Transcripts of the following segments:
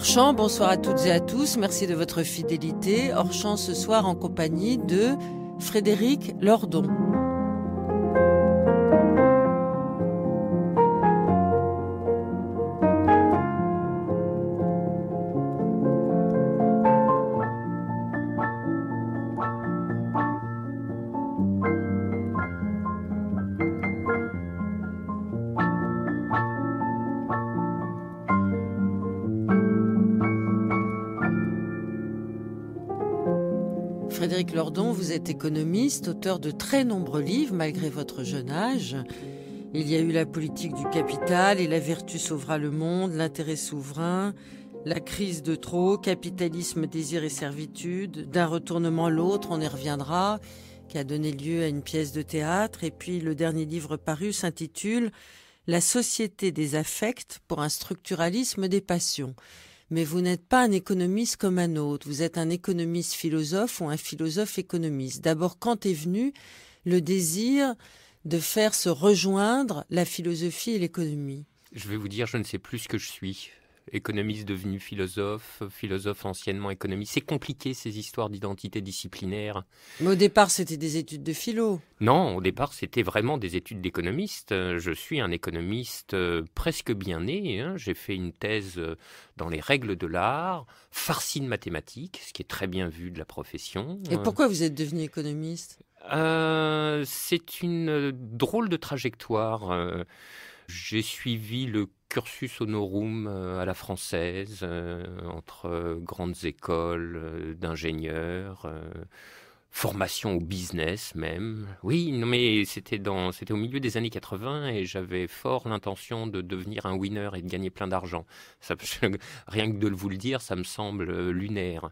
Orchamp, bonsoir à toutes et à tous, merci de votre fidélité. Orchamp ce soir en compagnie de Frédéric Lordon. vous êtes économiste, auteur de très nombreux livres malgré votre jeune âge. Il y a eu la politique du capital et la vertu sauvera le monde, l'intérêt souverain, la crise de trop, capitalisme, désir et servitude, d'un retournement à l'autre, on y reviendra, qui a donné lieu à une pièce de théâtre, et puis le dernier livre paru s'intitule La société des affects pour un structuralisme des passions mais vous n'êtes pas un économiste comme un autre, vous êtes un économiste philosophe ou un philosophe économiste. D'abord, quand est venu le désir de faire se rejoindre la philosophie et l'économie Je vais vous dire, je ne sais plus ce que je suis économiste devenu philosophe, philosophe anciennement économiste. C'est compliqué ces histoires d'identité disciplinaire. Mais au départ, c'était des études de philo. Non, au départ, c'était vraiment des études d'économiste. Je suis un économiste euh, presque bien né. Hein. J'ai fait une thèse euh, dans les règles de l'art, farcine de mathématiques, ce qui est très bien vu de la profession. Et hein. pourquoi vous êtes devenu économiste euh, C'est une drôle de trajectoire. J'ai suivi le cursus honorum euh, à la française, euh, entre euh, grandes écoles d'ingénieurs, formation au business même. Oui, non, mais c'était dans, c'était au milieu des années 80 et j'avais fort l'intention de devenir un winner et de gagner plein d'argent. Ça, rien que de vous le dire, ça me semble lunaire.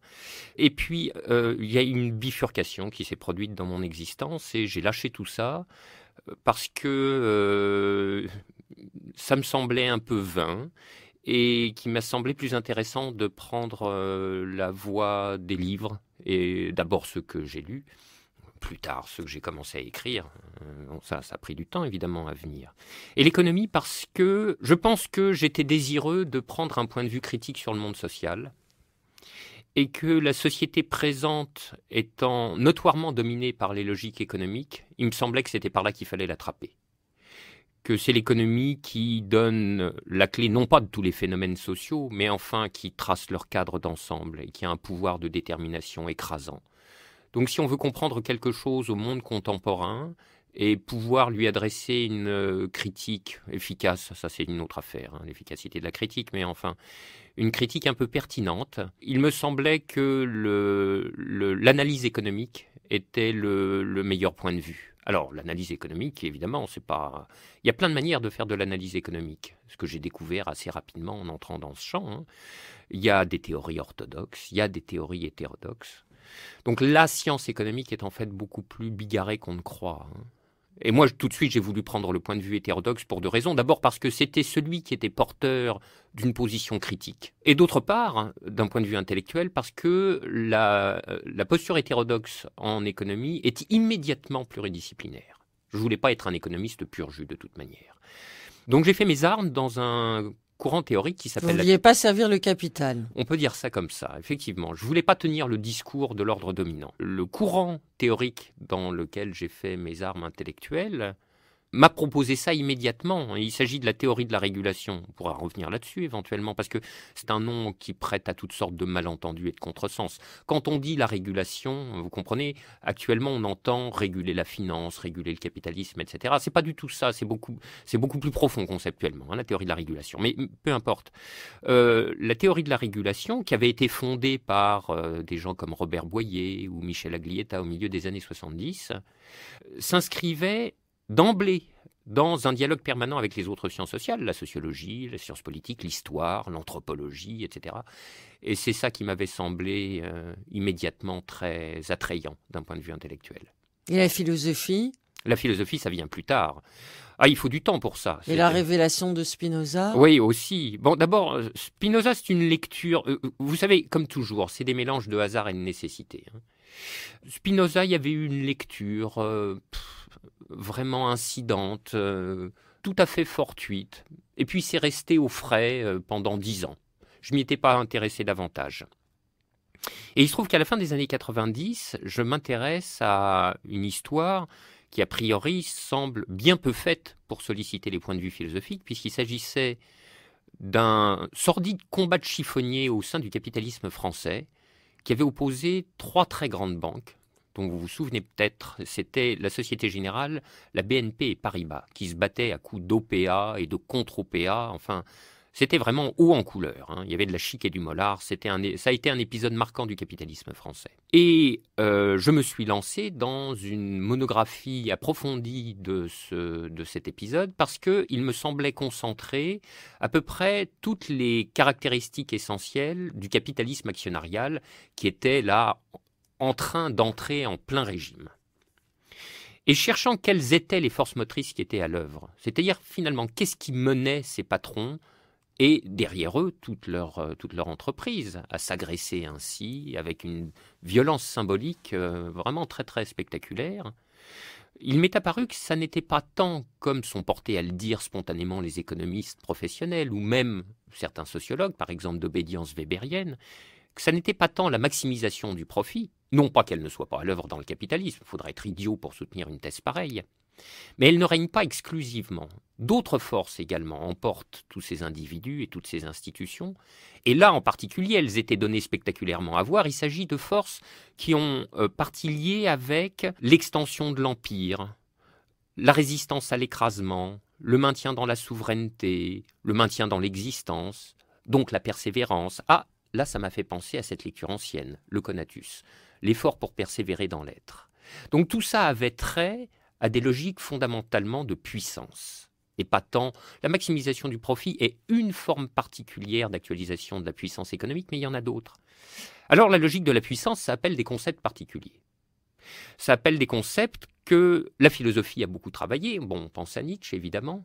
Et puis, il y a une bifurcation qui s'est produite dans mon existence et j'ai lâché tout ça parce que ça me semblait un peu vain et qui m'a semblé plus intéressant de prendre euh, la voie des livres et d'abord ceux que j'ai lus, plus tard ceux que j'ai commencé à écrire. Euh, ça, ça a pris du temps évidemment à venir. Et l'économie parce que je pense que j'étais désireux de prendre un point de vue critique sur le monde social et que la société présente étant notoirement dominée par les logiques économiques, il me semblait que c'était par là qu'il fallait l'attraper que c'est l'économie qui donne la clé, non pas de tous les phénomènes sociaux, mais enfin qui trace leur cadre d'ensemble et qui a un pouvoir de détermination écrasant. Donc si on veut comprendre quelque chose au monde contemporain et pouvoir lui adresser une euh, critique efficace, ça c'est une autre affaire, hein, l'efficacité de la critique, mais enfin une critique un peu pertinente, il me semblait que l'analyse économique était le meilleur point de vue. Alors, l'analyse économique, évidemment, c'est pas. Il y a plein de manières de faire de l'analyse économique, ce que j'ai découvert assez rapidement en entrant dans ce champ. Hein. Il y a des théories orthodoxes, il y a des théories hétérodoxes. Donc, la science économique est en fait beaucoup plus bigarrée qu'on ne croit. Hein. Et moi, tout de suite, j'ai voulu prendre le point de vue hétérodoxe pour deux raisons. D'abord parce que c'était celui qui était porteur d'une position critique. Et d'autre part, hein, d'un point de vue intellectuel, parce que euh, la, posture hétérodoxe en économie est immédiatement pluridisciplinaire. Je voulais pas être un économiste pur jus de toute manière. Donc j'ai fait mes armes dans un courant théorique qui s'appelle... Vous ne vouliez pas servir le capital. On peut dire ça comme ça, effectivement. Je ne voulais pas tenir le discours de l'ordre dominant. Le courant théorique dans lequel j'ai fait mes armes intellectuelles, m'a proposé ça immédiatement. Il s'agit de la théorie de la régulation. On pourra revenir là-dessus éventuellement, parce que c'est un nom qui prête à toutes sortes de malentendus et de contresens. Quand on dit la régulation, vous comprenez, actuellement on entend réguler la finance, réguler le capitalisme, etc. C'est pas du tout ça, c'est beaucoup, c'est beaucoup plus profond conceptuellement, hein, la théorie de la régulation. Mais peu importe. Euh, la théorie de la régulation, qui avait été fondée par euh, des gens comme Robert Boyer ou Michel Aglietta au milieu des années 70, euh, s'inscrivait d'emblée dans un dialogue permanent avec les autres sciences sociales, la sociologie, les sciences politiques, l'histoire, l'anthropologie, etc. Et c'est ça qui m'avait semblé euh, immédiatement très attrayant d'un point de vue intellectuel. Et la philosophie La philosophie, ça vient plus tard. Ah, il faut du temps pour ça. Et la révélation de Spinoza Oui, aussi. Bon, d'abord, euh, Spinoza, c'est une lecture. Euh, vous savez, comme toujours, c'est des mélanges de hasard et de nécessité. Hein. Spinoza, il y avait eu une lecture vraiment incidente, euh, tout à fait fortuite. Et puis c'est resté au frais euh, pendant dix ans. Je m'y étais pas intéressé davantage. Et il se trouve qu'à la fin des années 90, je m'intéresse à une histoire qui a priori semble bien peu faite pour solliciter les points de vue philosophiques, puisqu'il s'agissait d'un sordide combat de chiffonniers au sein du capitalisme français qui avait opposé trois très grandes banques, dont vous vous souvenez peut-être, c'était la Société Générale, la BNP et Paribas, qui se battaient à coups d'OPA et de contre-OPA, enfin, c'était vraiment haut en couleur. Hein. Il y avait de la chic et du molar. C'était un, ça a été un épisode marquant du capitalisme français. Et euh, je me suis lancé dans une monographie approfondie de, ce, de cet épisode parce qu'il me semblait concentrer à peu près toutes les caractéristiques essentielles du capitalisme actionnarial qui était là en train d'entrer en plein régime. Et cherchant quelles étaient les forces motrices qui étaient à l'œuvre, c'est-à-dire finalement qu'est-ce qui menait ces patrons et derrière eux toute leur, euh, toute leur entreprise à s'agresser ainsi avec une violence symbolique euh, vraiment très très spectaculaire. Il m'est apparu que ça n'était pas tant comme sont portés à le dire spontanément les économistes professionnels ou même certains sociologues, par exemple d'obédience weberienne, que ça n'était pas tant la maximisation du profit non pas qu'elle ne soit pas à l'œuvre dans le capitalisme, il faudrait être idiot pour soutenir une thèse pareille, mais elle ne règne pas exclusivement. D'autres forces également emportent tous ces individus et toutes ces institutions, et là en particulier elles étaient données spectaculairement à voir, il s'agit de forces qui ont euh, partie avec l'extension de l'Empire, la résistance à l'écrasement, le maintien dans la souveraineté, le maintien dans l'existence, donc la persévérance. Ah, là ça m'a fait penser à cette lecture ancienne, le conatus l'effort pour persévérer dans l'être. Donc tout ça avait trait à des logiques fondamentalement de puissance. Et pas tant. La maximisation du profit est une forme particulière d'actualisation de la puissance économique, mais il y en a d'autres. Alors la logique de la puissance, ça appelle des concepts particuliers. Ça appelle des concepts que la philosophie a beaucoup travaillé. Bon, on pense à Nietzsche, évidemment.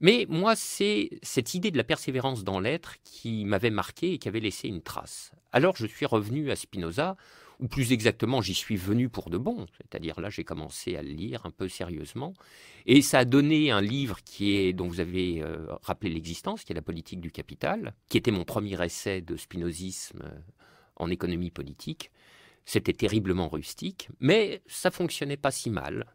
Mais moi, c'est cette idée de la persévérance dans l'être qui m'avait marqué et qui avait laissé une trace. Alors je suis revenu à Spinoza ou plus exactement, j'y suis venu pour de bon, c'est-à-dire là, j'ai commencé à le lire un peu sérieusement, et ça a donné un livre qui est, dont vous avez euh, rappelé l'existence, qui est La politique du capital, qui était mon premier essai de spinozisme euh, en économie politique. C'était terriblement rustique, mais ça fonctionnait pas si mal.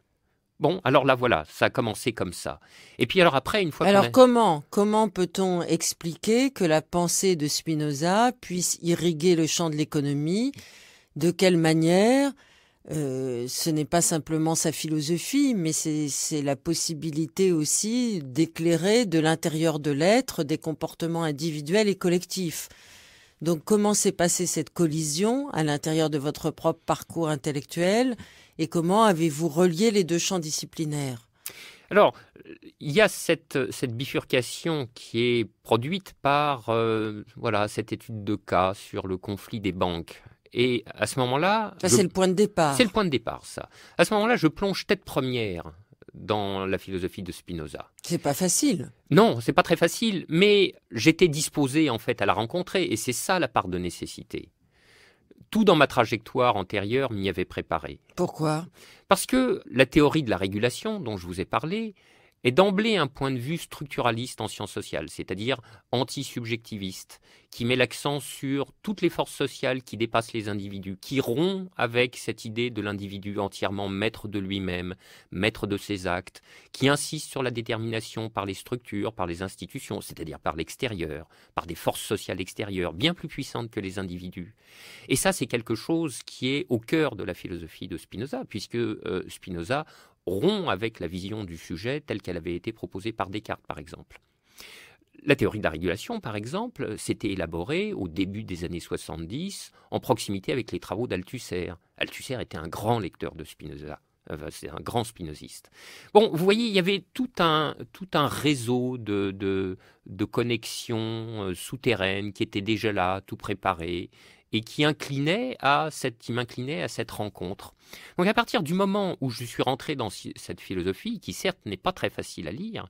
Bon, alors là voilà, ça a commencé comme ça. Et puis alors après, une fois. Alors comment comment peut-on expliquer que la pensée de Spinoza puisse irriguer le champ de l'économie de quelle manière euh, ce n'est pas simplement sa philosophie, mais c'est la possibilité aussi d'éclairer de l'intérieur de l'être des comportements individuels et collectifs. Donc comment s'est passée cette collision à l'intérieur de votre propre parcours intellectuel et comment avez-vous relié les deux champs disciplinaires alors, il y a cette, bifurcation qui est produite par euh, voilà, cette étude de cas sur le conflit des banques et à ce moment-là... Ça, c'est le point de départ. C'est le point de départ, ça. À ce moment-là, je plonge tête première dans la philosophie de Spinoza. C'est pas facile. Non, c'est pas très facile, mais j'étais disposé en fait à la rencontrer, et c'est ça la part de nécessité. Tout dans ma trajectoire antérieure m'y avait préparé. Pourquoi Parce que la théorie de la régulation dont je vous ai parlé, est d'emblée un point de vue structuraliste en sciences sociales, c'est-à-dire anti-subjectiviste, qui met l'accent sur toutes les forces sociales qui dépassent les individus, qui rompt avec cette idée de l'individu entièrement maître de lui-même, maître de ses actes, qui insiste sur la détermination par les structures, par les institutions, c'est-à-dire par l'extérieur, par des forces sociales extérieures, bien plus puissantes que les individus. Et ça, c'est quelque chose qui est au cœur de la philosophie de Spinoza, puisque euh, Spinoza Rond avec la vision du sujet telle qu'elle avait été proposée par Descartes, par exemple. La théorie de la régulation, par exemple, s'était élaborée au début des années 70 en proximité avec les travaux d'Althusser. Althusser était un grand lecteur de Spinoza. Euh, c'est un grand spinoziste. Bon, vous voyez, il y avait tout un, tout un réseau de, de, de connexions euh, souterraines qui était déjà là, tout préparé, et qui inclinait à cette, qui m'inclinait à cette rencontre. Donc à partir du moment où je suis rentré dans cette philosophie, qui certes n'est pas très facile à lire,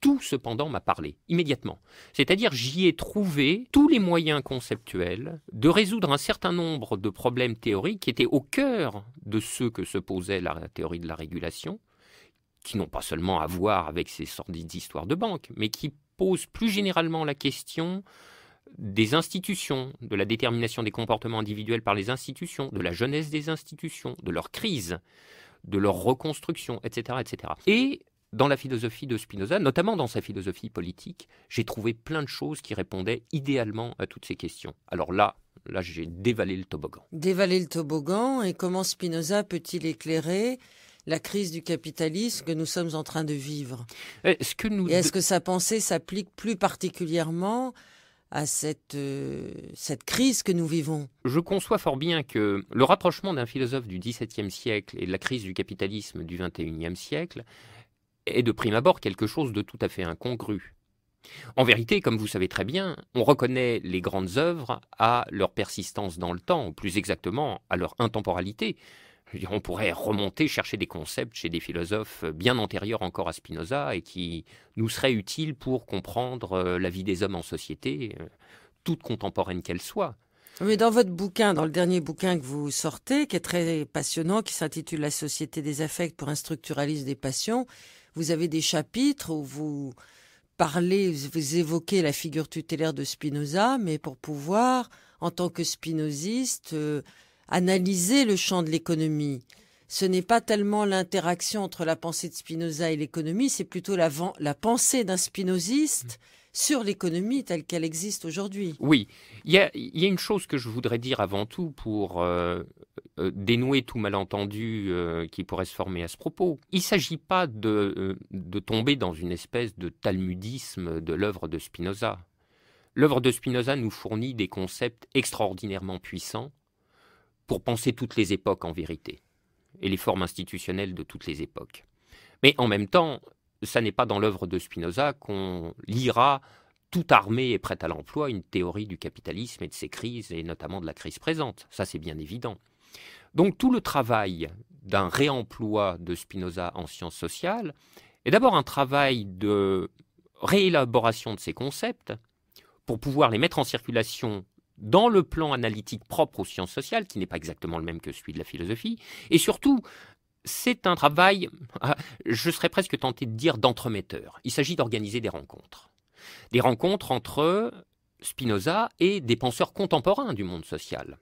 tout cependant m'a parlé immédiatement. C'est-à-dire j'y ai trouvé tous les moyens conceptuels de résoudre un certain nombre de problèmes théoriques qui étaient au cœur de ceux que se posait la théorie de la régulation, qui n'ont pas seulement à voir avec ces sordides histoires de banque, mais qui posent plus généralement la question des institutions, de la détermination des comportements individuels par les institutions, de la jeunesse des institutions, de leur crise, de leur reconstruction, etc. etc. Et dans la philosophie de Spinoza, notamment dans sa philosophie politique, j'ai trouvé plein de choses qui répondaient idéalement à toutes ces questions. Alors là, là j'ai dévalé le toboggan. Dévalé le toboggan, et comment Spinoza peut-il éclairer la crise du capitalisme que nous sommes en train de vivre Est-ce euh, que, est-ce que sa pensée s'applique plus particulièrement à euh, cette, crise que nous vivons. Je conçois fort bien que le rapprochement d'un philosophe du XVIIe siècle et de la crise du capitalisme du XXIe siècle est de prime abord quelque chose de tout à fait incongru. En vérité, comme vous savez très bien, on reconnaît les grandes œuvres à leur persistance dans le temps, ou plus exactement à leur intemporalité on pourrait remonter, chercher des concepts chez des philosophes bien antérieurs encore à Spinoza et qui nous seraient utiles pour comprendre euh, la vie des hommes en société, euh, toute contemporaine qu'elle soit. Mais dans votre bouquin, dans le dernier bouquin que vous sortez, qui est très passionnant, qui s'intitule La société des affects pour un structuralisme des passions, vous avez des chapitres où vous parlez, vous évoquez la figure tutélaire de Spinoza, mais pour pouvoir, en tant que spinoziste, euh, analyser le champ de l'économie. Ce n'est pas tellement l'interaction entre la pensée de Spinoza et l'économie, c'est plutôt la, la pensée d'un spinoziste sur l'économie telle qu'elle existe aujourd'hui. Oui, il y, a, une chose que je voudrais dire avant tout pour euh, euh, dénouer tout malentendu euh, qui pourrait se former à ce propos. Il ne s'agit pas de, de tomber dans une espèce de talmudisme de l'œuvre de Spinoza. L'œuvre de Spinoza nous fournit des concepts extraordinairement puissants pour penser toutes les époques en vérité, et les formes institutionnelles de toutes les époques. Mais en même temps, ça n'est pas dans l'œuvre de Spinoza qu'on lira toute armée et prête à l'emploi une théorie du capitalisme et de ses crises, et notamment de la crise présente. Ça, c'est bien évident. Donc tout le travail d'un réemploi de Spinoza en sciences sociales est d'abord un travail de réélaboration de ses concepts pour pouvoir les mettre en circulation dans le plan analytique propre aux sciences sociales, qui n'est pas exactement le même que celui de la philosophie, et surtout, c'est un travail, ah, je serais presque tenté de dire, d'entremetteur. Il s'agit d'organiser des rencontres. Des rencontres entre Spinoza et des penseurs contemporains du monde social.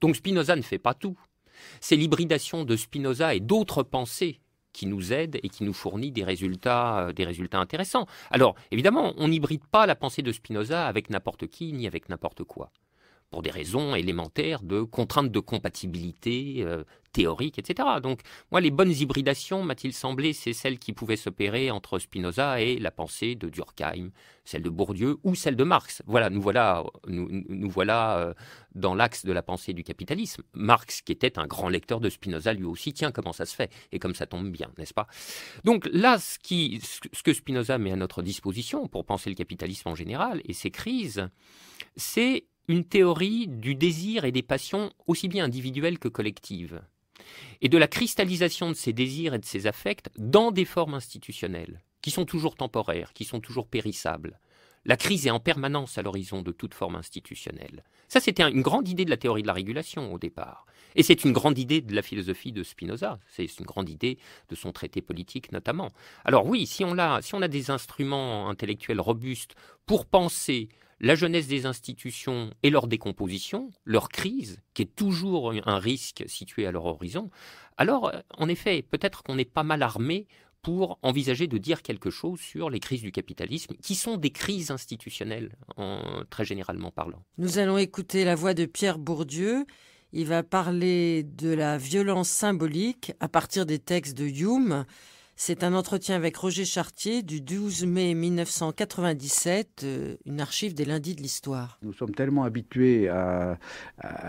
Donc Spinoza ne fait pas tout. C'est l'hybridation de Spinoza et d'autres pensées qui nous aident et qui nous fournit des résultats, euh, des résultats intéressants. Alors, évidemment, on n'hybride pas la pensée de Spinoza avec n'importe qui ni avec n'importe quoi pour des raisons élémentaires de contraintes de compatibilité euh, théorique, etc. Donc, moi, les bonnes hybridations, m'a-t-il semblé, c'est celles qui pouvaient s'opérer entre Spinoza et la pensée de Durkheim, celle de Bourdieu ou celle de Marx. Voilà, nous voilà, nous, voilà euh, dans l'axe de la pensée du capitalisme. Marx, qui était un grand lecteur de Spinoza, lui aussi, tient comment ça se fait Et comme ça tombe bien, n'est-ce pas Donc là, ce, qui, ce que Spinoza met à notre disposition pour penser le capitalisme en général et ses crises, c'est une théorie du désir et des passions aussi bien individuelles que collectives, et de la cristallisation de ces désirs et de ces affects dans des formes institutionnelles, qui sont toujours temporaires, qui sont toujours périssables. La crise est en permanence à l'horizon de toute forme institutionnelle. Ça, c'était une grande idée de la théorie de la régulation au départ. Et c'est une grande idée de la philosophie de Spinoza. C'est une grande idée de son traité politique notamment. Alors oui, si on a, si on a des instruments intellectuels robustes pour penser la jeunesse des institutions et leur décomposition, leur crise, qui est toujours un risque situé à leur horizon, alors euh, en effet, peut-être qu'on est pas mal armé pour envisager de dire quelque chose sur les crises du capitalisme, qui sont des crises institutionnelles, en, très généralement parlant. Nous allons écouter la voix de Pierre Bourdieu. Il va parler de la violence symbolique à partir des textes de Hume. C'est un entretien avec Roger Chartier du 12 mai 1997, euh, une archive des lundis de l'histoire. Nous sommes tellement habitués à,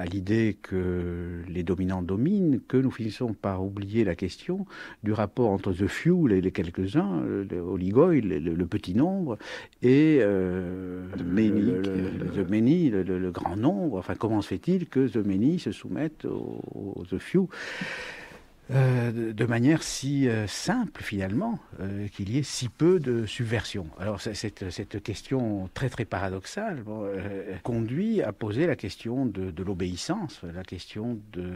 l'idée que les dominants dominent que nous finissons par oublier la question du rapport entre The Few, et les quelques-uns, le le, petit nombre, et euh, the, many, le, grand nombre. Enfin, comment se fait-il que The Many se soumettent aux The Few euh, de manière si euh, simple finalement euh, qu'il y ait si peu de subversion. Alors cette, question très très paradoxale conduit à poser la question de, l'obéissance, la question de...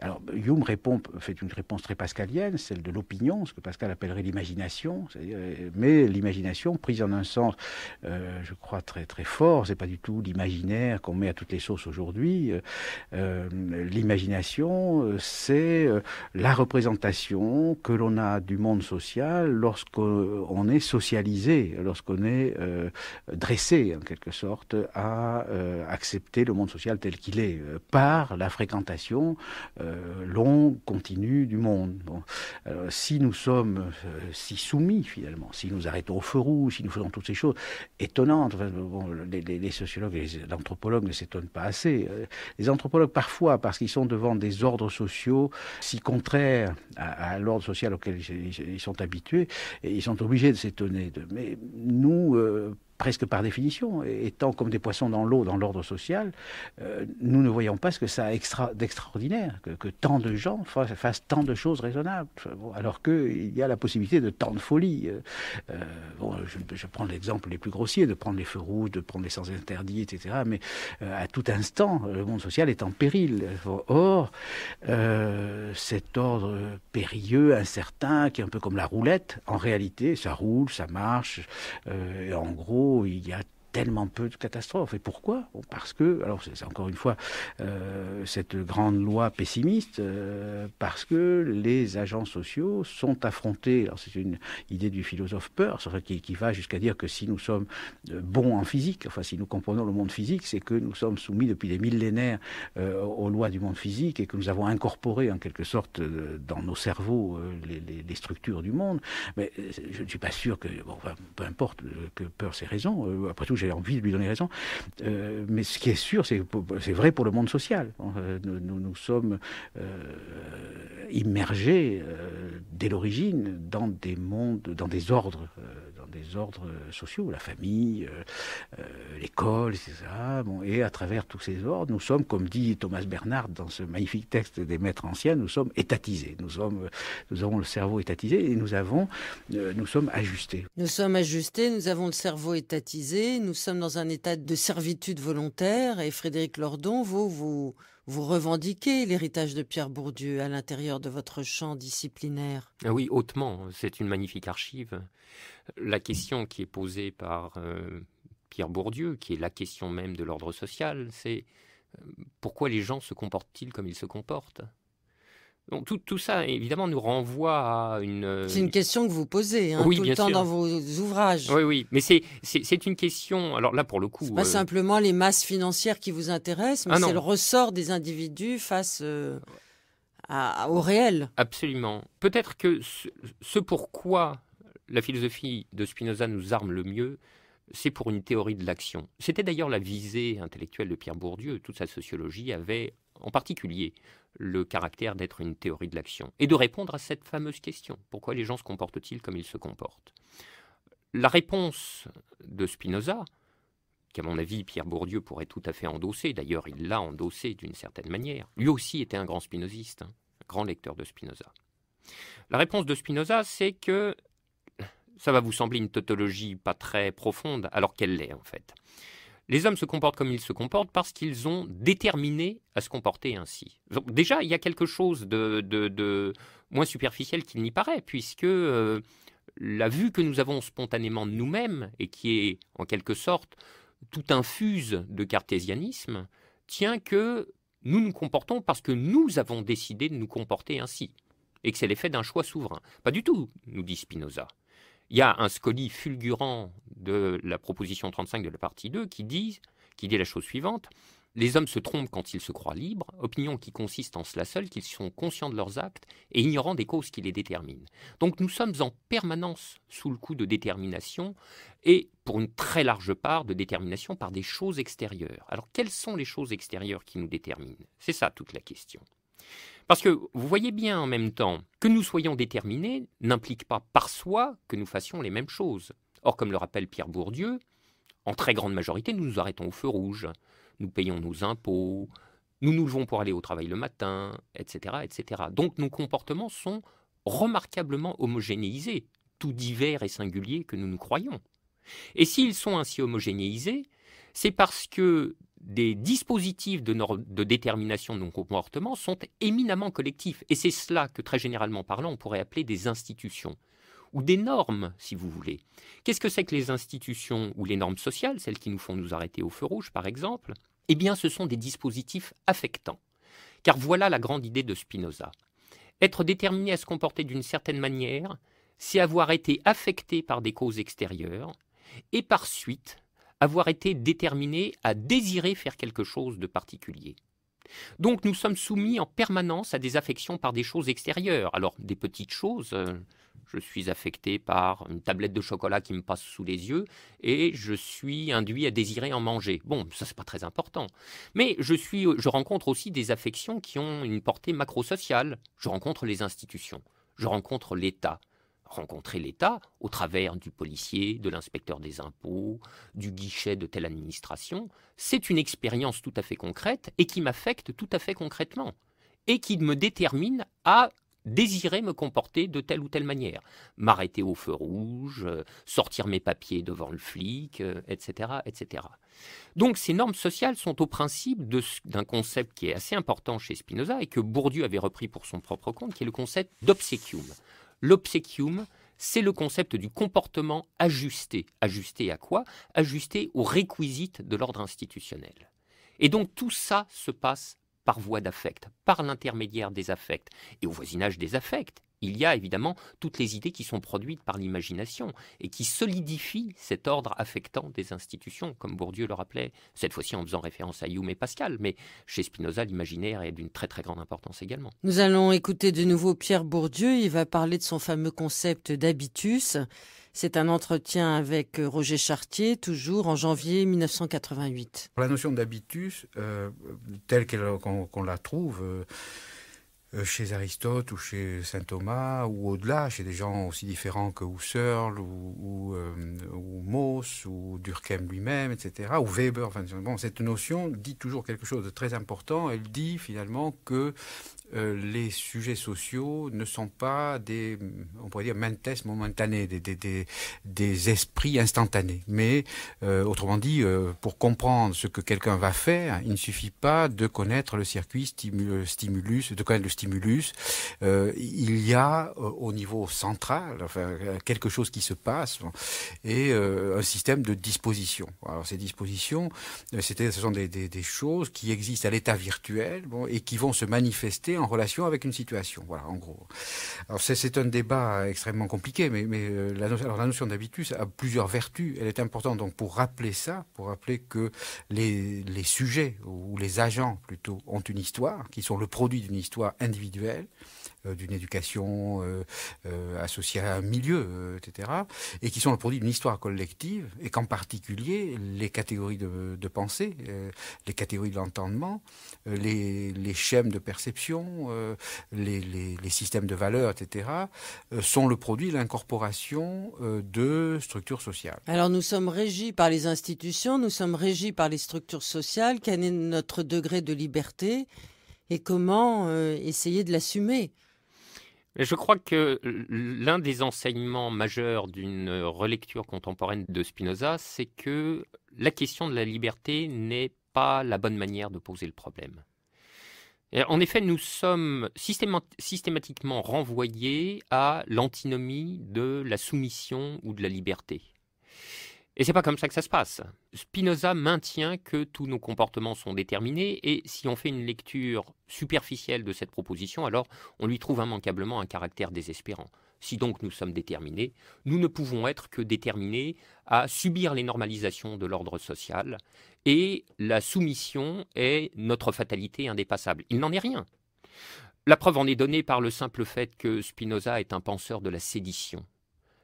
Alors Hume répond, fait une réponse très pascalienne, celle de l'opinion, ce que Pascal appellerait l'imagination, mais l'imagination prise en un sens, je crois, très très fort, c'est pas du tout l'imaginaire qu'on met à toutes les sauces aujourd'hui. l'imagination, c'est la représentation que l'on a du monde social lorsqu'on est socialisé, lorsqu'on est euh, dressé en quelque sorte à euh, accepter le monde social tel qu'il est. Euh, par la fréquentation longue, continue du monde. si nous sommes si soumis finalement, si nous arrêtons au feu rouge, si nous faisons toutes ces choses étonnantes, les, sociologues et les anthropologues ne s'étonnent pas assez. Les anthropologues parfois, parce qu'ils sont devant des ordres sociaux si contraire à, l'ordre social auquel ils, sont habitués, et ils sont obligés de s'étonner. De... Mais nous, euh, presque par définition, étant comme des poissons dans l'eau, dans l'ordre social, euh, nous ne voyons pas ce que ça a extra, d'extraordinaire, que, tant de gens fassent, tant de choses raisonnables, alors qu'il y a la possibilité de tant de folies. Euh, euh, bon, je, prends l'exemple les plus grossiers, de prendre les feux rouges, de prendre les sens interdits, etc. Mais à tout instant, le monde social est en péril. Or, cet ordre périlleux, incertain, qui est un peu comme la roulette, en réalité, ça roule, ça marche, et en gros, uy, ya tellement peu de catastrophes. Et pourquoi Parce que, alors c'est encore une fois euh, cette grande loi pessimiste, euh, parce que les agents sociaux sont affrontés, alors c'est une idée du philosophe Peur qui, qui va jusqu'à dire que si nous sommes euh, bons en physique, enfin si nous comprenons le monde physique, c'est que nous sommes soumis depuis des millénaires aux lois du monde physique et que nous avons incorporé en quelque sorte dans nos cerveaux les, structures du monde. Mais je ne suis pas sûr que, bon, peu importe que Peur ait raison, après tout j'ai j'ai envie de lui donner raison. Euh, mais ce qui est sûr, c'est vrai pour le monde social. Euh, nous, nous, sommes euh, immergés dès l'origine dans des mondes, dans des ordres des ordres euh, sociaux, la famille, euh, euh, l'école, etc. Bon, et à travers tous ces ordres, nous sommes, comme dit Thomas Bernard dans ce magnifique texte des maîtres anciens, nous sommes étatisés. Nous, sommes, nous avons le cerveau étatisé et nous, avons, nous sommes ajustés. Nous sommes ajustés, nous avons le cerveau étatisé, nous sommes dans un état de servitude volontaire. Et Frédéric Lordon, vous, vous vous revendiquez l'héritage de Pierre Bourdieu à l'intérieur de votre champ disciplinaire. Ah oui, hautement. C'est une magnifique archive. La question qui est posée par euh, Pierre Bourdieu, qui est la question même de l'ordre social, c'est euh, pourquoi les gens se comportent-ils comme ils se comportent tout, ça, évidemment, nous renvoie à une. Euh, c'est une question que vous posez hein, oui, tout le temps dans vos ouvrages. Oui, oui, mais c'est une question. Alors là, pour le coup. pas euh, simplement les masses financières qui vous intéressent, mais ah c'est le ressort des individus face euh, au réel. Absolument. Peut-être que ce, ce, pourquoi la philosophie de Spinoza nous arme le mieux, c'est pour une théorie de l'action. C'était d'ailleurs la visée intellectuelle de Pierre Bourdieu. Toute sa sociologie avait en particulier le caractère d'être une théorie de l'action et de répondre à cette fameuse question pourquoi les gens se comportent-ils comme ils se comportent La réponse de Spinoza, qu'à mon avis Pierre Bourdieu pourrait tout à fait endosser, d'ailleurs il l'a endossé d'une certaine manière, lui aussi était un grand spinoziste, hein, un grand lecteur de Spinoza. La réponse de Spinoza, c'est que ça va vous sembler une tautologie pas très profonde, alors qu'elle l'est en fait. Les hommes se comportent comme ils se comportent parce qu'ils ont déterminé à se comporter ainsi. Donc, déjà, il y a quelque chose de, moins superficiel qu'il n'y paraît, puisque euh, la vue que nous avons spontanément de nous-mêmes, et qui est en quelque sorte tout infuse de cartésianisme, tient que nous nous comportons parce que nous avons décidé de nous comporter ainsi, et que c'est l'effet d'un choix souverain. Pas du tout, nous dit Spinoza il y a un scoli fulgurant de la proposition 35 de la partie 2 qui dit, la chose suivante. Les hommes se trompent quand ils se croient libres, opinion qui consiste en cela seul qu'ils sont conscients de leurs actes et ignorants des causes qui les déterminent. Donc nous sommes en permanence sous le coup de détermination et pour une très large part de détermination par des choses extérieures. Alors quelles sont les choses extérieures qui nous déterminent C'est ça toute la question. Parce que vous voyez bien en même temps que nous soyons déterminés n'implique pas par soi que nous fassions les mêmes choses. Or, comme le rappelle Pierre Bourdieu, en très grande majorité, nous nous arrêtons au feu rouge, nous payons nos impôts, nous nous levons pour aller au travail le matin, etc. etc. Donc nos comportements sont remarquablement homogénéisés, tout divers et singuliers que nous nous croyons. Et s'ils sont ainsi homogénéisés, c'est parce que des dispositifs de, détermination de nos comportements sont éminemment collectifs. Et c'est cela que, très généralement parlant, on pourrait appeler des institutions ou des normes, si vous voulez. Qu'est-ce que c'est que les institutions ou les normes sociales, celles qui nous font nous arrêter au feu rouge, par exemple Eh bien, ce sont des dispositifs affectants. Car voilà la grande idée de Spinoza. Être déterminé à se comporter d'une certaine manière, c'est avoir été affecté par des causes extérieures, et par suite avoir été déterminé à désirer faire quelque chose de particulier. Donc nous sommes soumis en permanence à des affections par des choses extérieures. Alors des petites choses, euh, je suis affecté par une tablette de chocolat qui me passe sous les yeux et je suis induit à désirer en manger. Bon, ça c'est pas très important. Mais je suis je rencontre aussi des affections qui ont une portée macrosociale. Je rencontre les institutions, je rencontre l'État, rencontrer l'État au travers du policier, de l'inspecteur des impôts, du guichet de telle administration, c'est une expérience tout à fait concrète et qui m'affecte tout à fait concrètement et qui me détermine à désirer me comporter de telle ou telle manière, m'arrêter au feu rouge, euh, sortir mes papiers devant le flic, etc. Euh, etc. Donc ces normes sociales sont au principe d'un concept qui est assez important chez Spinoza et que Bourdieu avait repris pour son propre compte, qui est le concept d'obséquium. L'obsequium, c'est le concept du comportement ajusté. Ajusté à quoi Ajusté aux réquisites de l'ordre institutionnel. Et donc tout ça se passe par voie d'affect, par l'intermédiaire des affects et au voisinage des affects il y a évidemment toutes les idées qui sont produites par l'imagination et qui solidifient cet ordre affectant des institutions, comme Bourdieu le rappelait, cette fois-ci en faisant référence à Hume et Pascal, mais chez Spinoza, l'imaginaire est d'une très très grande importance également. Nous allons écouter de nouveau Pierre Bourdieu, il va parler de son fameux concept d'habitus. C'est un entretien avec Roger Chartier, toujours en janvier 1988. La notion d'habitus, euh, telle qu'on la trouve, euh, euh, chez Aristote ou chez saint Thomas ou au-delà, chez des gens aussi différents que Husserl ou, ou, euh, ou Mauss ou Durkheim lui-même, etc., ou Weber. Enfin, bon, cette notion dit toujours quelque chose de très important. Elle dit finalement que euh, les sujets sociaux ne sont pas des, on pourrait dire, mentes momentanées des, des, des, esprits instantanés. Mais, euh, autrement dit, euh, pour comprendre ce que quelqu'un va faire, il ne suffit pas de connaître le circuit stimulus, de connaître le stimulus. il y a, au niveau central, enfin, quelque chose qui se passe et un système de disposition. Alors, ces dispositions, ce sont des, choses qui existent à l'état virtuel bon, et qui vont se manifester en relation avec une situation. Voilà, en gros. Alors c'est un débat extrêmement compliqué, mais, mais euh, la, notion d'habitus a plusieurs vertus. Elle est importante donc pour rappeler ça, pour rappeler que les, les sujets ou les agents plutôt ont une histoire, qui sont le produit d'une histoire individuelle. Euh, d'une éducation euh, euh, associée à un milieu, etc., et qui sont le produit d'une histoire collective, et qu'en particulier les catégories de, pensée, les catégories de l'entendement, les, les, schèmes de perception, les, systèmes de valeurs, etc., sont le produit de l'incorporation de structures sociales. Alors nous sommes régis par les institutions, nous sommes régis par les structures sociales. Quel est notre degré de liberté et comment essayer de l'assumer je crois que l'un des enseignements majeurs d'une relecture contemporaine de Spinoza, c'est que la question de la liberté n'est pas la bonne manière de poser le problème. En effet, nous sommes systématiquement renvoyés à l'antinomie de la soumission ou de la liberté. Et c'est pas comme ça que ça se passe. Spinoza maintient que tous nos comportements sont déterminés et si on fait une lecture superficielle de cette proposition, alors on lui trouve immanquablement un caractère désespérant. Si donc nous sommes déterminés, nous ne pouvons être que déterminés à subir les normalisations de l'ordre social et la soumission est notre fatalité indépassable. Il n'en est rien. La preuve en est donnée par le simple fait que Spinoza est un penseur de la sédition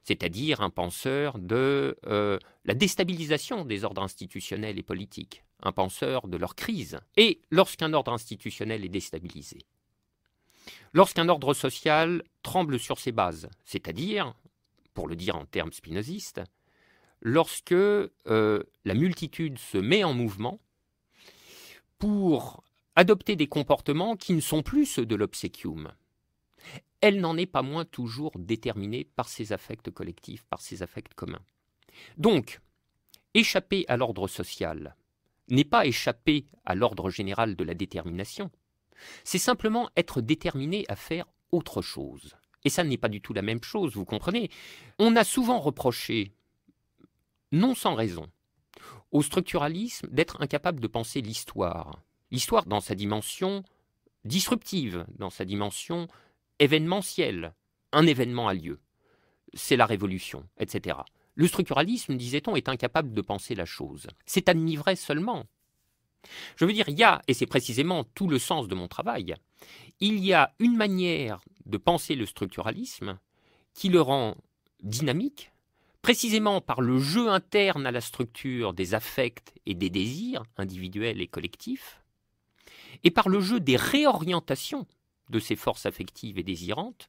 c'est-à-dire un penseur de euh, la déstabilisation des ordres institutionnels et politiques, un penseur de leur crise, et lorsqu'un ordre institutionnel est déstabilisé. Lorsqu'un ordre social tremble sur ses bases, c'est-à-dire, pour le dire en termes spinozistes, lorsque euh, la multitude se met en mouvement pour adopter des comportements qui ne sont plus ceux de l'obséquium, elle n'en est pas moins toujours déterminée par ses affects collectifs, par ses affects communs. Donc, échapper à l'ordre social n'est pas échapper à l'ordre général de la détermination, c'est simplement être déterminé à faire autre chose. Et ça n'est pas du tout la même chose, vous comprenez On a souvent reproché, non sans raison, au structuralisme d'être incapable de penser l'histoire. L'histoire dans sa dimension disruptive, dans sa dimension événementiel. Un événement a lieu. C'est la révolution, etc. Le structuralisme, disait-on, est incapable de penser la chose. C'est admis seulement. Je veux dire, il y a, et c'est précisément tout le sens de mon travail, il y a une manière de penser le structuralisme qui le rend dynamique, précisément par le jeu interne à la structure des affects et des désirs individuels et collectifs, et par le jeu des réorientations de ces forces affectives et désirantes,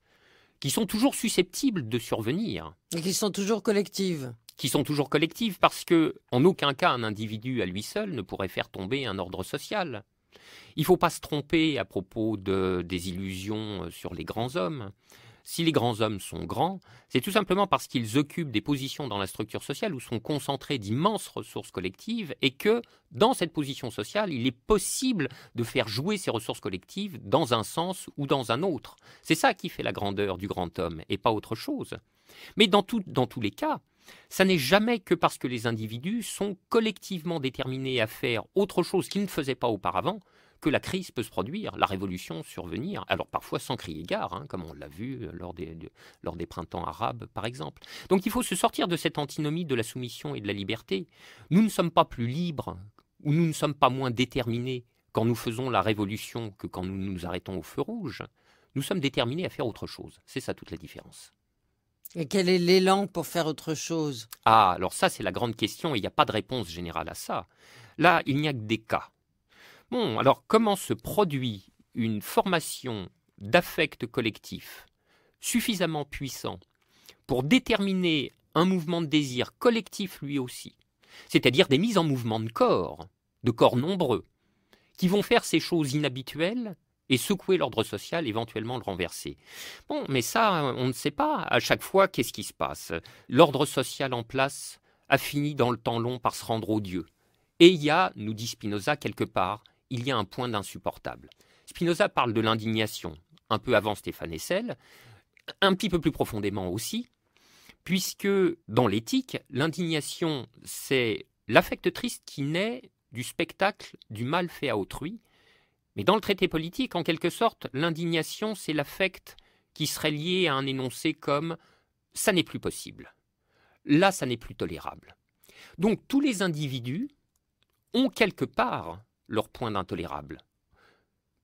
qui sont toujours susceptibles de survenir. Et qui sont toujours collectives. Qui sont toujours collectives parce que, en aucun cas, un individu à lui seul ne pourrait faire tomber un ordre social. Il ne faut pas se tromper à propos de, des illusions sur les grands hommes. Si les grands hommes sont grands, c'est tout simplement parce qu'ils occupent des positions dans la structure sociale où sont concentrées d'immenses ressources collectives et que, dans cette position sociale, il est possible de faire jouer ces ressources collectives dans un sens ou dans un autre. C'est ça qui fait la grandeur du grand homme et pas autre chose. Mais dans, dans tous les cas, ça n'est jamais que parce que les individus sont collectivement déterminés à faire autre chose qu'ils ne faisaient pas auparavant que la crise peut se produire, la révolution survenir, alors parfois sans crier gare, hein, comme on l'a vu euh, lors des, lors des printemps arabes par exemple. Donc il faut se sortir de cette antinomie de la soumission et de la liberté. Nous ne sommes pas plus libres ou nous ne sommes pas moins déterminés quand nous faisons la révolution que quand nous nous arrêtons au feu rouge. Nous sommes déterminés à faire autre chose. C'est ça toute la différence. Et quel est l'élan pour faire autre chose Ah, alors ça c'est la grande question et il n'y a pas de réponse générale à ça. Là, il n'y a que des cas. Bon, alors comment se produit une formation d'affect collectif suffisamment puissant pour déterminer un mouvement de désir collectif lui aussi, c'est-à-dire des mises en mouvement de corps, de corps nombreux, qui vont faire ces choses inhabituelles et secouer l'ordre social, éventuellement le renverser. Bon, mais ça, on ne sait pas à chaque fois qu'est-ce qui se passe. L'ordre social en place a fini dans le temps long par se rendre odieux. Et il y a, nous dit Spinoza quelque part, il y a un point d'insupportable. Spinoza parle de l'indignation, un peu avant Stéphane Hessel, un petit peu plus profondément aussi, puisque dans l'éthique, l'indignation, c'est l'affect triste qui naît du spectacle du mal fait à autrui. Mais dans le traité politique, en quelque sorte, l'indignation, c'est l'affect qui serait lié à un énoncé comme ça n'est plus possible. Là, ça n'est plus tolérable. Donc tous les individus ont quelque part leur point d'intolérable.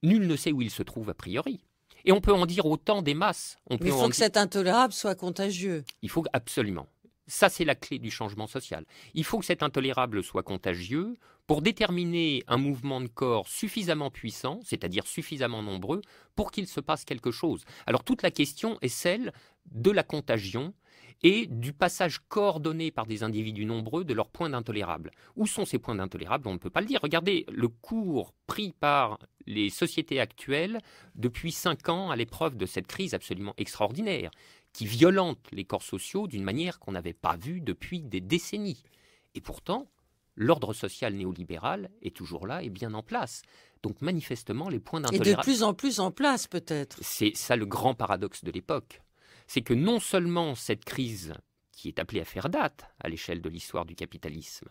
Nul ne sait où il se trouve a priori. Et on peut en dire autant des masses. On Mais il faut que cet intolérable soit contagieux. Il faut absolument. Ça, c'est la clé du changement social. Il faut que cet intolérable soit contagieux pour déterminer un mouvement de corps suffisamment puissant, c'est-à-dire suffisamment nombreux, pour qu'il se passe quelque chose. Alors toute la question est celle de la contagion et du passage coordonné par des individus nombreux de leurs points d'intolérable. Où sont ces points d'intolérable On ne peut pas le dire. Regardez le cours pris par les sociétés actuelles depuis cinq ans à l'épreuve de cette crise absolument extraordinaire, qui violente les corps sociaux d'une manière qu'on n'avait pas vue depuis des décennies. Et pourtant, l'ordre social néolibéral est toujours là et bien en place. Donc manifestement, les points d'intolérable... Et de plus en plus en place peut-être. C'est ça le grand paradoxe de l'époque c'est que non seulement cette crise, qui est appelée à faire date à l'échelle de l'histoire du capitalisme,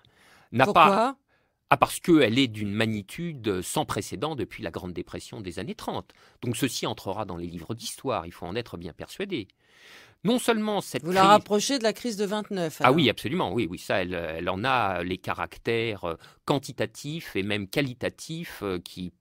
n'a pas... Ah, parce qu'elle est d'une magnitude sans précédent depuis la Grande Dépression des années 30. Donc ceci entrera dans les livres d'histoire, il faut en être bien persuadé. Non seulement cette Vous la rapprochez de la crise de 29. Ah oui, absolument, oui, oui, ça, elle, elle, en a les caractères euh, quantitatifs et même qualitatifs euh, qui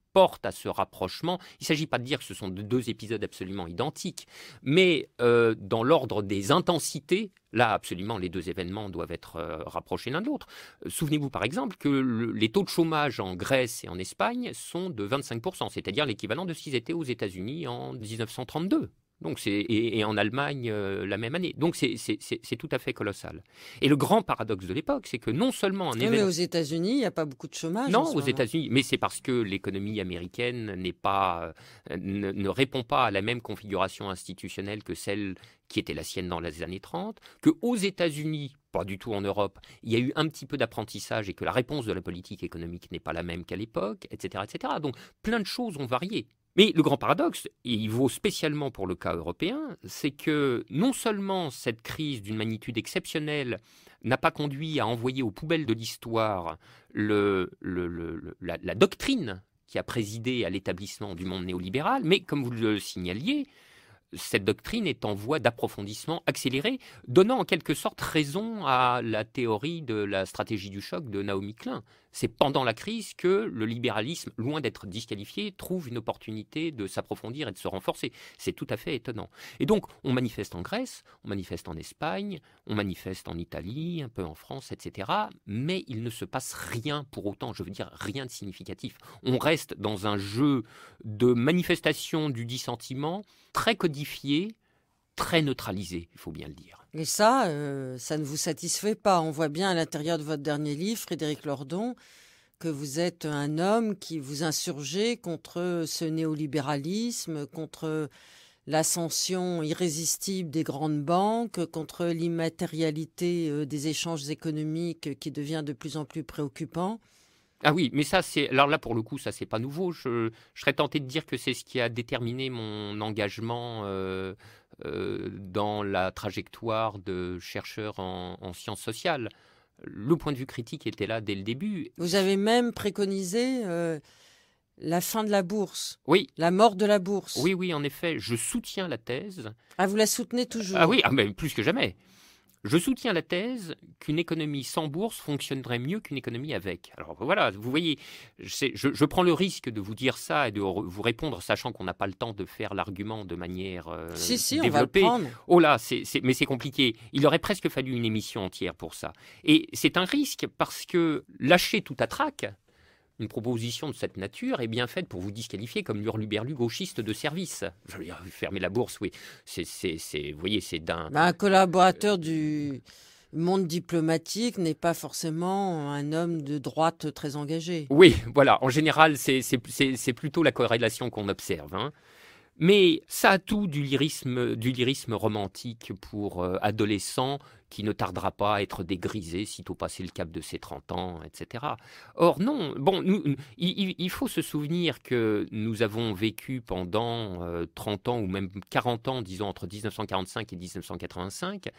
à ce rapprochement. Il ne s'agit pas de dire que ce sont deux épisodes absolument identiques, mais euh, dans l'ordre des intensités, là absolument les deux événements doivent être euh, rapprochés l'un de l'autre. Euh, souvenez-vous par exemple que les taux de chômage en Grèce et en Espagne sont de 25%, c'est-à-dire l'équivalent de ce qu'ils étaient aux États-Unis en 1932 et, en Allemagne euh, la même année. Donc c'est tout à fait colossal. Et le grand paradoxe de l'époque, c'est que non seulement ah, Mais aux États-Unis, il n'y a pas beaucoup de chômage. Non, aux États-Unis, mais c'est parce que l'économie américaine euh, ne, répond pas à la même configuration institutionnelle que celle qui était la sienne dans les années 30, que aux États-Unis, pas du tout en Europe, il y a eu un petit peu d'apprentissage et que la réponse de la politique économique n'est pas la même qu'à l'époque, etc., etc. Donc plein de choses ont varié. Mais le grand paradoxe, et il vaut spécialement pour le cas européen, c'est que non seulement cette crise d'une magnitude exceptionnelle n'a pas conduit à envoyer aux poubelles de l'histoire la, la, doctrine qui a présidé à l'établissement du monde néolibéral, mais comme vous le signaliez, cette doctrine est en voie d'approfondissement accéléré, donnant en quelque sorte raison à la théorie de la stratégie du choc de Naomi Klein, c'est pendant la crise que le libéralisme, loin d'être disqualifié, trouve une opportunité de s'approfondir et de se renforcer. C'est tout à fait étonnant. Et donc, on manifeste en Grèce, on manifeste en Espagne, on manifeste en Italie, un peu en France, etc. Mais il ne se passe rien pour autant, je veux dire rien de significatif. On reste dans un jeu de manifestation du dissentiment très codifié très neutralisé, il faut bien le dire. Et ça, euh, ça ne vous satisfait pas. On voit bien à l'intérieur de votre dernier livre, Frédéric Lordon, que vous êtes un homme qui vous insurgez contre ce néolibéralisme, contre l'ascension irrésistible des grandes banques, contre l'immatérialité euh, des échanges économiques qui devient de plus en plus préoccupant. Ah oui, mais ça, c'est. Alors là, pour le coup, ça, c'est pas nouveau. Je, serais tenté de dire que c'est ce qui a déterminé mon engagement euh, euh, dans la trajectoire de chercheur en, sciences sociales. Le point de vue critique était là dès le début. Vous avez même préconisé euh, la fin de la bourse. Oui. La mort de la bourse. Oui, oui, en effet, je soutiens la thèse. Ah, vous la soutenez toujours Ah oui, ah, mais plus que jamais. Je soutiens la thèse qu'une économie sans bourse fonctionnerait mieux qu'une économie avec. Alors voilà, vous voyez, je, prends le risque de vous dire ça et de vous répondre, sachant qu'on n'a pas le temps de faire l'argument de manière euh, si, si, développée. On Oh là, mais c'est compliqué. Il aurait presque fallu une émission entière pour ça. Et c'est un risque parce que lâcher tout à trac, une proposition de cette nature est bien faite pour vous disqualifier comme l'urluberlu gauchiste de service. Je veux fermer la bourse, oui. C'est, c'est, vous voyez, c'est d'un. Bah, un collaborateur du monde diplomatique n'est pas forcément un homme de droite très engagé. Oui, voilà. En général, c'est plutôt la corrélation qu'on observe. Hein. Mais ça a tout du lyrisme, du lyrisme romantique pour euh, adolescent qui ne tardera pas à être dégrisé sitôt passer le cap de ses 30 ans, etc. Or non, bon, il, faut se souvenir que nous avons vécu pendant 30 euh, ans ou même 40 ans, disons entre 1945 et 1985,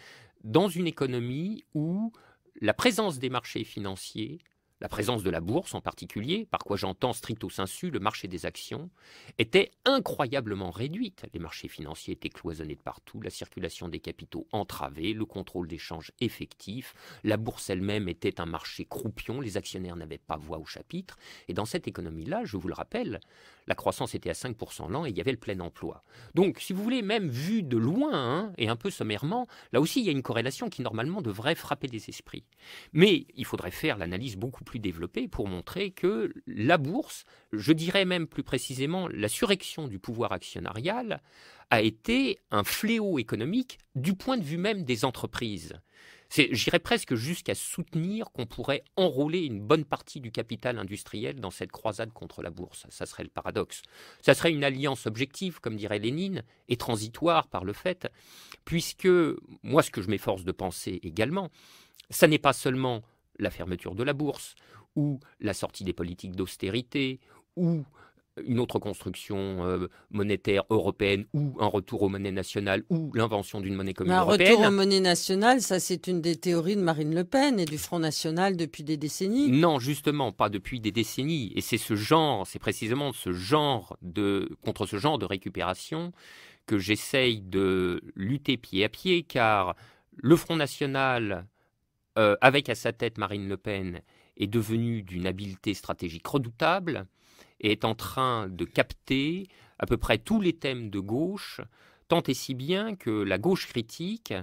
dans une économie où la présence des marchés financiers la présence de la bourse en particulier, par quoi j'entends stricto sensu le marché des actions, était incroyablement réduite. Les marchés financiers étaient cloisonnés de partout, la circulation des capitaux entravée, le contrôle des changes effectif, la bourse elle-même était un marché croupion, les actionnaires n'avaient pas voix au chapitre, et dans cette économie-là, je vous le rappelle, la croissance était à 5% l'an et il y avait le plein emploi. Donc, si vous voulez, même vu de loin hein, et un peu sommairement, là aussi, il y a une corrélation qui normalement devrait frapper des esprits. Mais il faudrait faire l'analyse beaucoup plus développée pour montrer que la bourse, je dirais même plus précisément la surrection du pouvoir actionnarial, a été un fléau économique du point de vue même des entreprises. J'irais presque jusqu'à soutenir qu'on pourrait enrôler une bonne partie du capital industriel dans cette croisade contre la bourse. Ça serait le paradoxe. Ça serait une alliance objective, comme dirait Lénine, et transitoire par le fait, puisque moi, ce que je m'efforce de penser également, ça n'est pas seulement la fermeture de la bourse, ou la sortie des politiques d'austérité, ou une autre construction euh, monétaire européenne ou un retour aux monnaies nationales ou l'invention d'une monnaie commune un européenne. Un retour aux monnaies nationales, ça c'est une des théories de Marine Le Pen et du Front National depuis des décennies. Non, justement, pas depuis des décennies. Et c'est ce genre, c'est précisément ce genre de, contre ce genre de récupération que j'essaye de lutter pied à pied, car le Front National, euh, avec à sa tête Marine Le Pen, est devenu d'une habileté stratégique redoutable et est en train de capter à peu près tous les thèmes de gauche, tant et si bien que la gauche critique,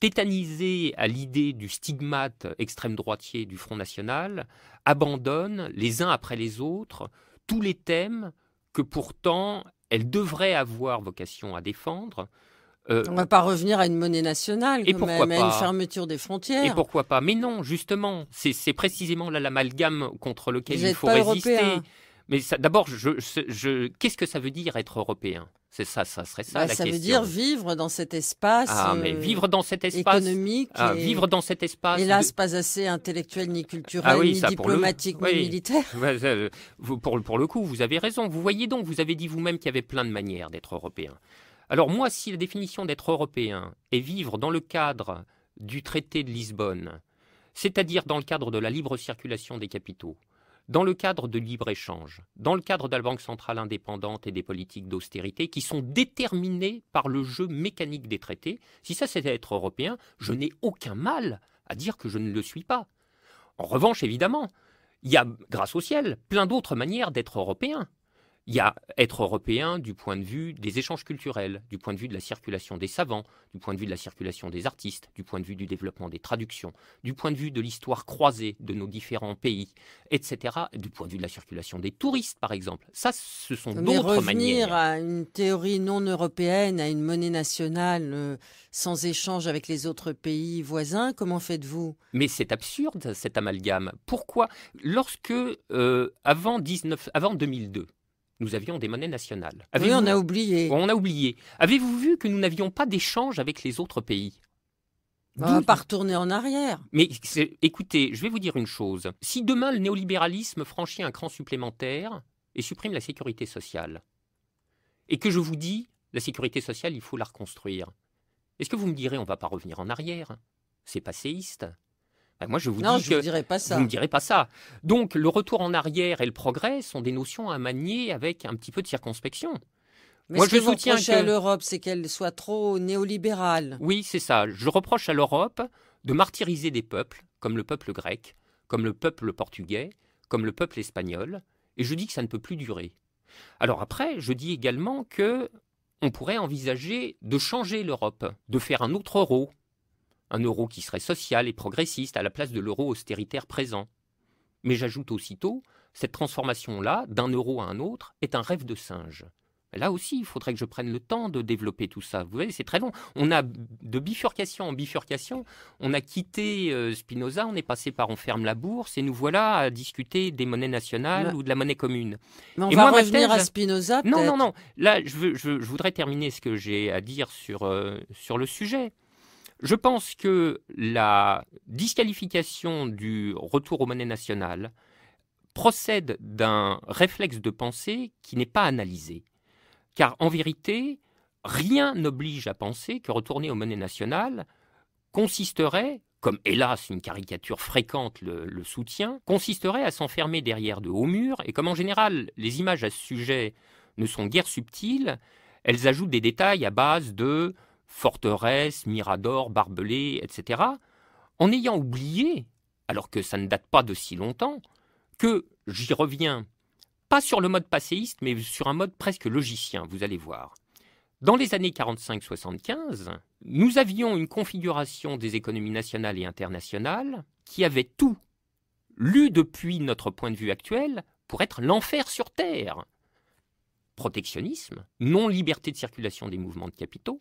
tétanisée à l'idée du stigmate extrême droitier du Front National, abandonne les uns après les autres tous les thèmes que pourtant elle devrait avoir vocation à défendre, euh, on ne va pas revenir à une monnaie nationale, et à une fermeture des frontières. Et pourquoi pas Mais non, justement, c'est précisément là l'amalgame contre lequel il faut résister. Mais d'abord, qu'est-ce que ça veut dire être européen c'est ça, ça serait ça bah, la ça question. Ça veut dire vivre dans cet espace. Ah, mais euh, vivre dans cet espace économique. Ah, vivre dans cet espace. Hélas, pas assez intellectuel ni culturel ah ni diplomatique ni militaire. Euh, pour, pour le coup, vous avez raison. Vous voyez donc, vous avez dit vous-même qu'il y avait plein de manières d'être européen. Alors moi, si la définition d'être européen est vivre dans le cadre du traité de Lisbonne, c'est-à-dire dans le cadre de la libre circulation des capitaux, dans le cadre de libre-échange, dans le cadre de la Banque centrale indépendante et des politiques d'austérité qui sont déterminées par le jeu mécanique des traités, si ça c'était être européen, je n'ai aucun mal à dire que je ne le suis pas. En revanche, évidemment, il y a, grâce au ciel, plein d'autres manières d'être européen. Il y a être européen du point de vue des échanges culturels, du point de vue de la circulation des savants, du point de vue de la circulation des artistes, du point de vue du développement des traductions, du point de vue de l'histoire croisée de nos différents pays, etc. Du point de vue de la circulation des touristes, par exemple. Ça, ce sont d'autres manières. Revenir à une théorie non européenne, à une monnaie nationale, euh, sans échange avec les autres pays voisins, comment faites-vous Mais c'est absurde, cet amalgame. Pourquoi Lorsque, euh, avant, avant 2002, nous avions des monnaies nationales. oui, on a oublié. Oh, on a oublié. Avez-vous vu que nous n'avions pas d'échange avec les autres pays on bah, va pas retourner en arrière. Mais écoutez, je vais vous dire une chose. Si demain le néolibéralisme franchit un cran supplémentaire et supprime la sécurité sociale, et que je vous dis, la sécurité sociale, il faut la reconstruire, est-ce que vous me direz, on ne va pas revenir en arrière C'est passéiste. Bah, moi, je vous dirais pas ça. ne pas ça. Donc, le retour en arrière et le progrès sont des notions à manier avec un petit peu de circonspection. Moi, ce je que soutiens vous que... à l'Europe, c'est qu'elle soit trop néolibérale. Oui, c'est ça. Je reproche à l'Europe de martyriser des peuples, comme le peuple grec, comme le peuple portugais, comme le peuple espagnol, et je dis que ça ne peut plus durer. Alors après, je dis également que on pourrait envisager de changer l'Europe, de faire un autre euro, un euro qui serait social et progressiste à la place de l'euro austéritaire présent. Mais j'ajoute aussitôt, cette transformation-là, d'un euro à un autre, est un rêve de singe. Là aussi, il faudrait que je prenne le temps de développer tout ça. Vous voyez, c'est très long. On a de bifurcation en bifurcation. On a quitté euh, Spinoza, on est passé par on ferme la bourse et nous voilà à discuter des monnaies nationales ou de la monnaie commune. Mais on va revenir à Spinoza. Non, non, non. Là, je, veux, je, voudrais terminer ce que j'ai à dire sur, euh, sur le sujet. Je pense que la disqualification du retour aux monnaies nationales procède d'un réflexe de pensée qui n'est pas analysé. Car en vérité, rien n'oblige à penser que retourner aux monnaies nationales consisterait, comme hélas une caricature fréquente le, soutient, consisterait à s'enfermer derrière de hauts murs, et comme en général les images à ce sujet ne sont guère subtiles, elles ajoutent des détails à base de forteresse, miradors, barbelés, etc., en ayant oublié, alors que ça ne date pas de si longtemps, que j'y reviens, pas sur le mode passéiste, mais sur un mode presque logicien, vous allez voir. Dans les années 45-75, nous avions une configuration des économies nationales et internationales qui avait tout, lu depuis notre point de vue actuel, pour être l'enfer sur Terre. Protectionnisme, non-liberté de circulation des mouvements de capitaux,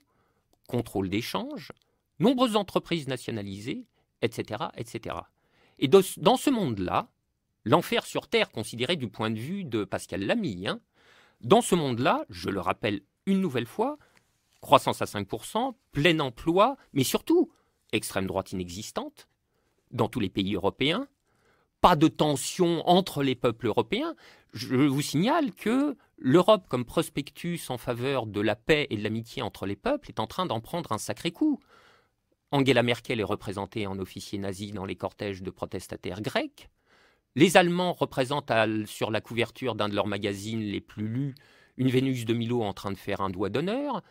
contrôle d'échanges, nombreuses entreprises nationalisées, etc. etc. Et dans ce monde-là, l'enfer sur Terre, considéré du point de vue de Pascal Lamy, hein, dans ce monde-là, je le rappelle une nouvelle fois, croissance à 5%, plein emploi, mais surtout, extrême droite inexistante dans tous les pays européens, pas de tension entre les peuples européens. Je vous signale que L'Europe, comme prospectus en faveur de la paix et de l'amitié entre les peuples, est en train d'en prendre un sacré coup. Angela Merkel est représentée en officier nazi dans les cortèges de protestataires grecs. Les Allemands représentent sur la couverture d'un de leurs magazines les plus lus une Vénus de Milo en train de faire un doigt d'honneur,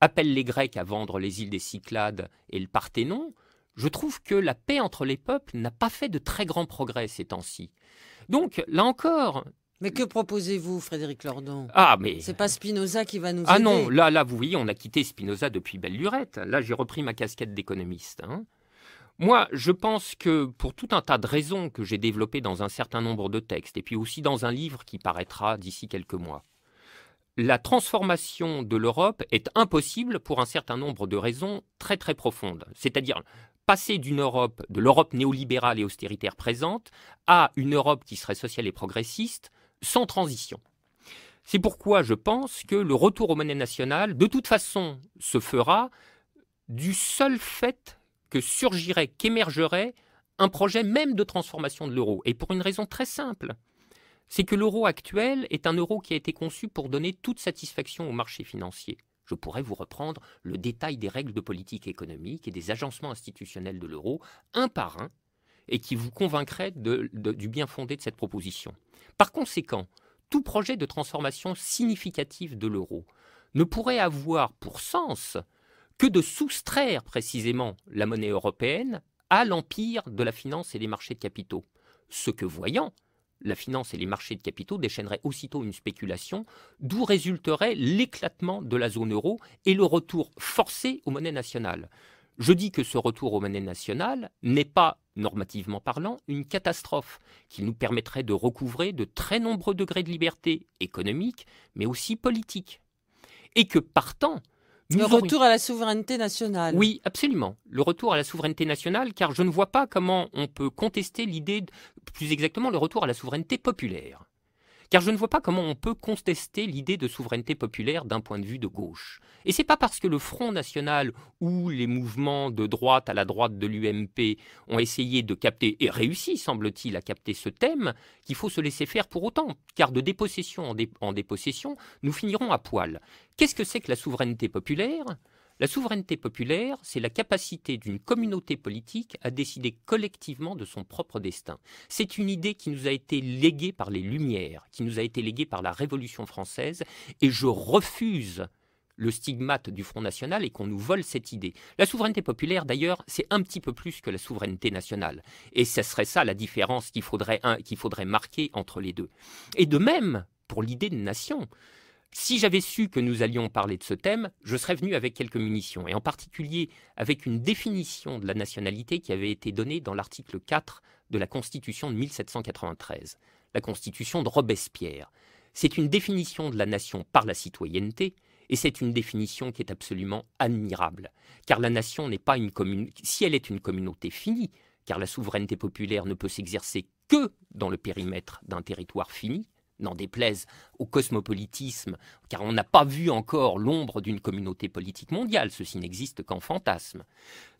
appellent les Grecs à vendre les îles des Cyclades et le Parthénon. Je trouve que la paix entre les peuples n'a pas fait de très grands progrès ces temps-ci. Donc, là encore, mais que proposez-vous, Frédéric Lordon Ah, mais. C'est pas Spinoza qui va nous ah aider. non, là, là, vous voyez, on a quitté Spinoza depuis belle Là, j'ai repris ma casquette d'économiste. Hein. Moi, je pense que pour tout un tas de raisons que j'ai développées dans un certain nombre de textes, et puis aussi dans un livre qui paraîtra d'ici quelques mois, la transformation de l'Europe est impossible pour un certain nombre de raisons très très profondes. C'est-à-dire passer d'une Europe, de l'Europe néolibérale et austéritaire présente, à une Europe qui serait sociale et progressiste, sans transition. C'est pourquoi je pense que le retour aux monnaies nationales, de toute façon, se fera du seul fait que surgirait, qu'émergerait un projet même de transformation de l'euro. Et pour une raison très simple, c'est que l'euro actuel est un euro qui a été conçu pour donner toute satisfaction aux marchés financiers. Je pourrais vous reprendre le détail des règles de politique économique et des agencements institutionnels de l'euro, un par un, et qui vous convaincrait du bien fondé de cette proposition. Par conséquent, tout projet de transformation significative de l'euro ne pourrait avoir pour sens que de soustraire précisément la monnaie européenne à l'empire de la finance et des marchés de capitaux. Ce que voyant, la finance et les marchés de capitaux déchaîneraient aussitôt une spéculation, d'où résulterait l'éclatement de la zone euro et le retour forcé aux monnaies nationales. Je dis que ce retour aux monnaies nationales n'est pas, normativement parlant, une catastrophe, qu'il nous permettrait de recouvrer de très nombreux degrés de liberté économique, mais aussi politique. Et que partant, le retour à la souveraineté nationale. Oui, absolument. Le retour à la souveraineté nationale, car je ne vois pas comment on peut contester l'idée, plus exactement, le retour à la souveraineté populaire car je ne vois pas comment on peut contester l'idée de souveraineté populaire d'un point de vue de gauche. Et c'est pas parce que le Front national ou les mouvements de droite à la droite de l'UMP ont essayé de capter et réussi, semble-t-il, à capter ce thème qu'il faut se laisser faire pour autant, car de dépossession en, en dépossession, nous finirons à poil. Qu'est-ce que c'est que la souveraineté populaire la souveraineté populaire, c'est la capacité d'une communauté politique à décider collectivement de son propre destin. C'est une idée qui nous a été léguée par les Lumières, qui nous a été léguée par la Révolution française, et je refuse le stigmate du Front National et qu'on nous vole cette idée. La souveraineté populaire, d'ailleurs, c'est un petit peu plus que la souveraineté nationale. Et ce serait ça la différence qu'il faudrait, faudrait marquer entre les deux. Et de même pour l'idée de nation. Si j'avais su que nous allions parler de ce thème, je serais venu avec quelques munitions, et en particulier avec une définition de la nationalité qui avait été donnée dans l'article 4 de la Constitution de 1793, la Constitution de Robespierre. C'est une définition de la nation par la citoyenneté, et c'est une définition qui est absolument admirable, car la nation n'est pas une commune. Si elle est une communauté finie, car la souveraineté populaire ne peut s'exercer que dans le périmètre d'un territoire fini, n'en déplaise au cosmopolitisme, car on n'a pas vu encore l'ombre d'une communauté politique mondiale, ceci n'existe qu'en fantasme.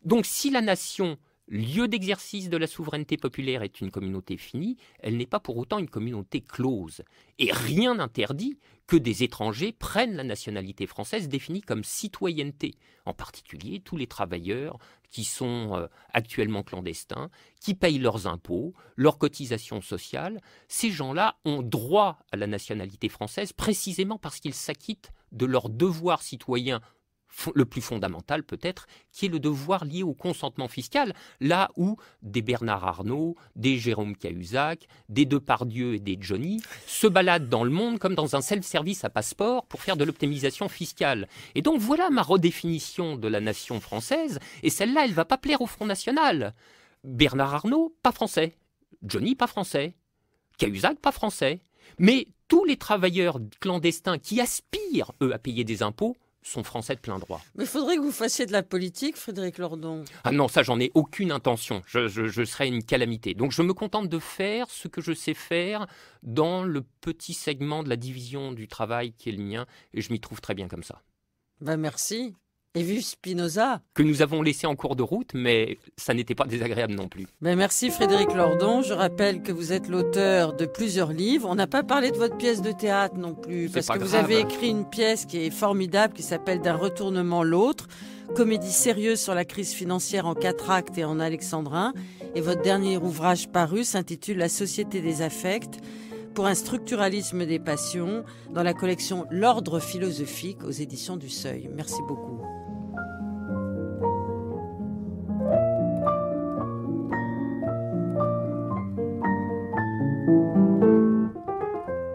Donc si la nation lieu d'exercice de la souveraineté populaire est une communauté finie, elle n'est pas pour autant une communauté close. Et rien n'interdit que des étrangers prennent la nationalité française définie comme citoyenneté, en particulier tous les travailleurs qui sont euh, actuellement clandestins, qui payent leurs impôts, leurs cotisations sociales. Ces gens-là ont droit à la nationalité française précisément parce qu'ils s'acquittent de leurs devoirs citoyens le plus fondamental peut-être, qui est le devoir lié au consentement fiscal, là où des Bernard Arnault, des Jérôme Cahuzac, des Depardieu et des Johnny se baladent dans le monde comme dans un self-service à passeport pour faire de l'optimisation fiscale. Et donc voilà ma redéfinition de la nation française, et celle-là, elle va pas plaire au Front National. Bernard Arnault, pas français. Johnny, pas français. Cahuzac, pas français. Mais tous les travailleurs clandestins qui aspirent, eux, à payer des impôts, sont français de plein droit. Mais il faudrait que vous fassiez de la politique, Frédéric Lordon. Ah non, ça, j'en ai aucune intention. Je, je, serais une calamité. Donc, je me contente de faire ce que je sais faire dans le petit segment de la division du travail qui est le mien, et je m'y trouve très bien comme ça. Ben merci et vu Spinoza Que nous avons laissé en cours de route, mais ça n'était pas désagréable non plus. Mais merci Frédéric Lordon. Je rappelle que vous êtes l'auteur de plusieurs livres. On n'a pas parlé de votre pièce de théâtre non plus, parce que vous avez écrit une pièce qui est formidable, qui s'appelle D'un retournement l'autre, comédie sérieuse sur la crise financière en quatre actes et en alexandrin. Et votre dernier ouvrage paru s'intitule La société des affects pour un structuralisme des passions dans la collection L'ordre philosophique aux éditions du Seuil. Merci beaucoup.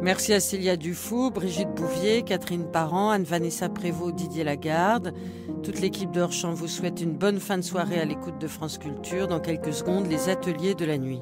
Merci à Célia Dufou, Brigitte Bouvier, Catherine Parent, Anne-Vanessa Prévost, Didier Lagarde. Toute l'équipe de vous souhaite une bonne fin de soirée à l'écoute de France Culture. Dans quelques secondes, les ateliers de la nuit.